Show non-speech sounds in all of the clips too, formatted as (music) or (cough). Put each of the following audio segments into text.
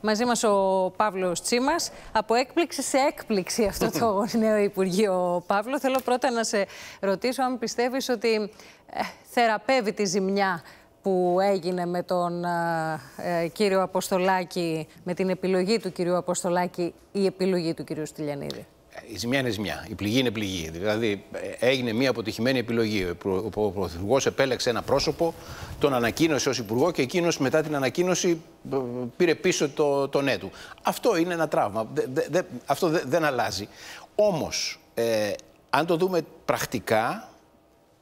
Μαζί μας ο Παύλος Τσίμας. Από έκπληξη σε έκπληξη αυτό το (laughs) νέο Υπουργείο, Παύλο. Θέλω πρώτα να σε ρωτήσω αν πιστεύεις ότι ε, θεραπεύει τη ζημιά που έγινε με τον ε, ε, κύριο Αποστολάκη, με την επιλογή του κυρίου Αποστολάκη, η επιλογή του κυρίου Στυλιανίδη η ζημιά είναι ζημιά. Η πληγή είναι πληγή. Δηλαδή, έγινε μια αποτυχημένη επιλογή. Ο Πρωθυπουργός επέλεξε ένα πρόσωπο, τον ανακοίνωσε ως Υπουργό και εκείνος μετά την ανακοίνωση ε, πήρε πίσω το, το ναι του. Αυτό είναι ένα τραύμα. αυτό δεν αλλάζει. Όμως, ε, αν το δούμε πρακτικά,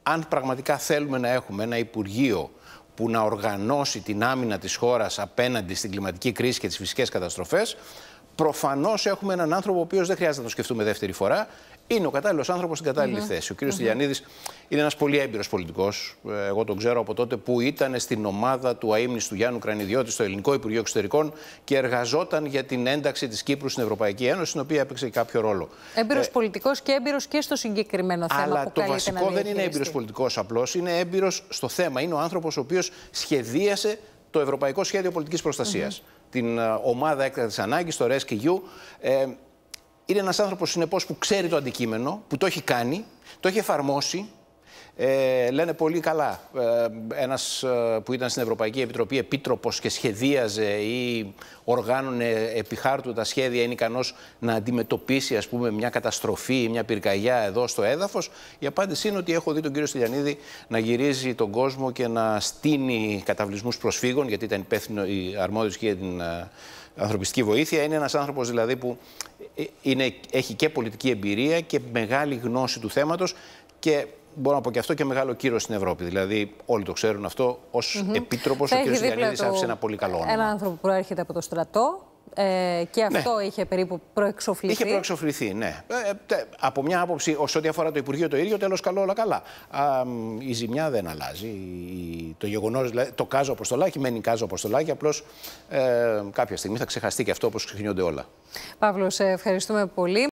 αν πραγματικά θέλουμε να έχουμε ένα Υπουργείο που να οργανώσει την άμυνα της χώρας απέναντι στην κλιματική κρίση και τις φυσικές καταστροφές, Προφανώς έχουμε έναν άνθρωπο ο οποίος δεν χρειάζεται να το σκεφτούμε δεύτερη φορά. Είναι ο κατάλληλος άνθρωπος στην κατάλληλη mm θέση. Ο κ. mm είναι ένας πολύ έμπειρος πολιτικός. Ε, εγώ τον ξέρω από τότε που ήταν στην ομάδα του αίμνη του Γιάννου Κρανιδιώτη στο Ελληνικό Υπουργείο Εξωτερικών και εργαζόταν για την ένταξη της Κύπρου στην Ευρωπαϊκή Ένωση, στην οποία έπαιξε κάποιο ρόλο. Έμπειρος ε, πολιτικός και έμπειρος και στο συγκεκριμένο θέμα. Αλλά το βασικό δεν είναι έμπειρος πολιτικός απλώς. Είναι έμπειρος στο θέμα. Είναι ο άνθρωπος ο οποίος σχεδίασε το Ευρωπαϊκό Σχέδιο Πολιτικής Την ε, ομάδα έκτακτης ανάγκης, το U. Ε, είναι ένας άνθρωπος συνεπώς, που ξέρει το αντικείμενο, που το έχει κάνει, το έχει εφαρμόσει, ε, λένε πολύ καλά. Ε, ένας ε, που ήταν στην Ευρωπαϊκή Επιτροπή επίτροπος και σχεδίαζε ή οργάνωνε επί χάρτου τα σχέδια είναι ικανός να αντιμετωπίσει ας πούμε μια καταστροφή ή μια πυρκαγιά εδώ στο έδαφος. Η απάντηση είναι ότι έχω δει τον κύριο Στυλιανίδη να γυρίζει τον κόσμο και να στείνει καταβλισμούς προσφύγων γιατί ήταν υπεύθυνο η αρμόδιοι και για την ε, ανθρωπιστική βοήθεια. Είναι ένας άνθρωπος δηλαδή που ε, είναι, έχει και πολιτική εμπειρία και μεγάλη γνώση του θέματος και μπορώ να πω και αυτό και μεγάλο κύρος στην Ευρώπη. Δηλαδή, όλοι το ξέρουν αυτό. Ως mm -hmm. επίτροπο, ο κ. Γιαννίδη άφησε ένα πολύ καλό όνομα. Ένα άνθρωπο που προέρχεται από το στρατό. Ε, και ναι. αυτό ναι. είχε περίπου προεξοφληθεί. Είχε προεξοφληθεί, ναι. Ε, ε, τε, από μια άποψη, ως ό,τι αφορά το Υπουργείο το ίδιο, τέλος καλό, όλα καλά. Α, η ζημιά δεν αλλάζει. Το γεγονός, το κάζο αποστολάκι μένει κάζο αποστολάκι. Απλώς ε, κάποια στιγμή θα ξεχαστεί και αυτό όπως ξεχνιούνται όλα. Παύλος, ευχαριστούμε πολύ.